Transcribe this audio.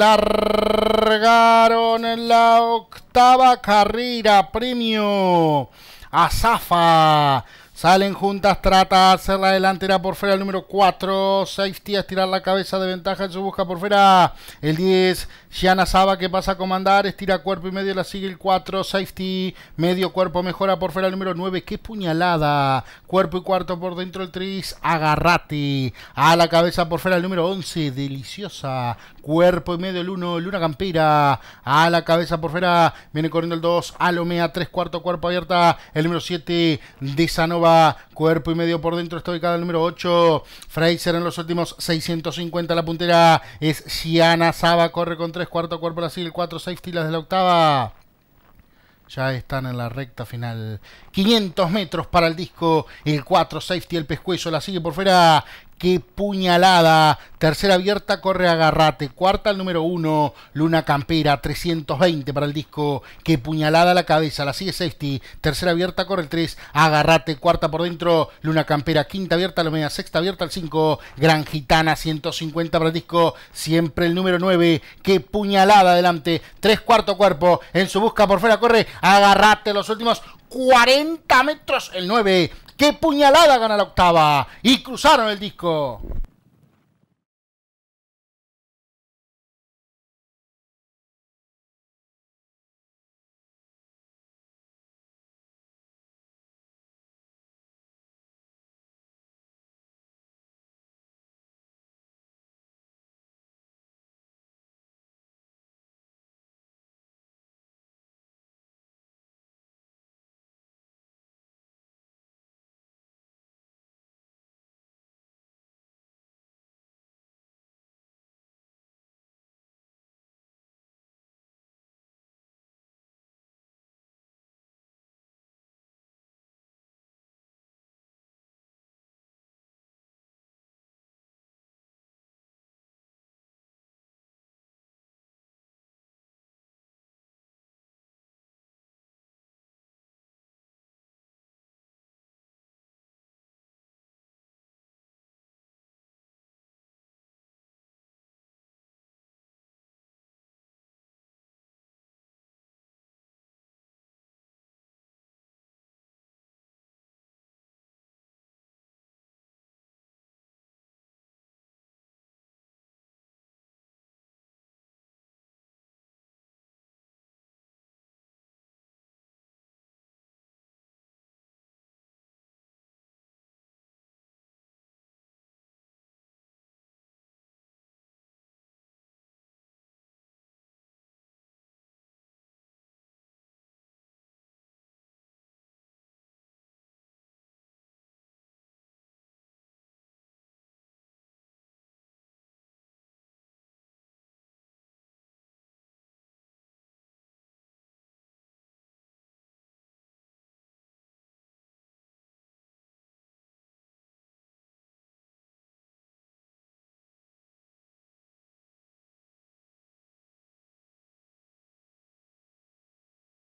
largaron en la octava carrera. Premio a Zafa. Salen juntas, trata hacer la delantera por fuera el número 4. Safety a estirar la cabeza de ventaja en su busca por fuera. El 10, Shiana Saba que pasa a comandar, estira cuerpo y medio, la sigue el 4. Safety, medio cuerpo mejora por fuera el número 9. ¡Qué puñalada! Cuerpo y cuarto por dentro el tris. Agarrati a la cabeza por fuera el número 11. Deliciosa. Cuerpo y medio el 1. Luna Campira a la cabeza por fuera. Viene corriendo el 2. Alomea, 3 cuarto, cuerpo abierta. El número 7 de cuerpo y medio por dentro, estoica el número 8. Fraser en los últimos 650, la puntera es Shiana Saba, corre con 3, cuarto cuerpo la el 4 safety las de la octava. Ya están en la recta final. 500 metros para el disco. El 4 safety, el pescuezo la sigue por fuera qué puñalada. Tercera abierta corre Agarrate. Cuarta el número uno, Luna Campera, 320 para el disco. Qué puñalada a la cabeza, la sigue Safety. Tercera abierta corre el 3, Agarrate. Cuarta por dentro, Luna Campera. Quinta abierta la media, sexta abierta el 5, Gran Gitana, 150 para el disco. Siempre el número 9, qué puñalada adelante. Tres cuarto cuerpo, en su busca por fuera corre Agarrate. Los últimos 40 metros, el 9, ¡Qué puñalada gana la octava! Y cruzaron el disco.